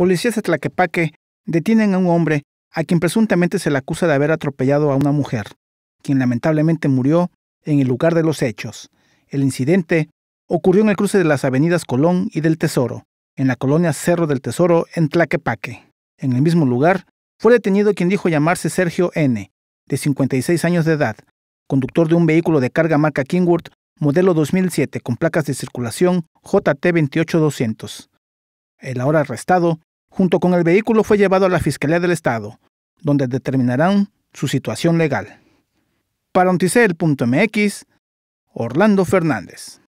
Policías de Tlaquepaque detienen a un hombre a quien presuntamente se le acusa de haber atropellado a una mujer, quien lamentablemente murió en el lugar de los hechos. El incidente ocurrió en el cruce de las avenidas Colón y del Tesoro, en la colonia Cerro del Tesoro, en Tlaquepaque. En el mismo lugar, fue detenido quien dijo llamarse Sergio N., de 56 años de edad, conductor de un vehículo de carga marca Kingwood, modelo 2007, con placas de circulación JT28200. El ahora arrestado Junto con el vehículo fue llevado a la Fiscalía del Estado, donde determinarán su situación legal. Para Orlando Fernández.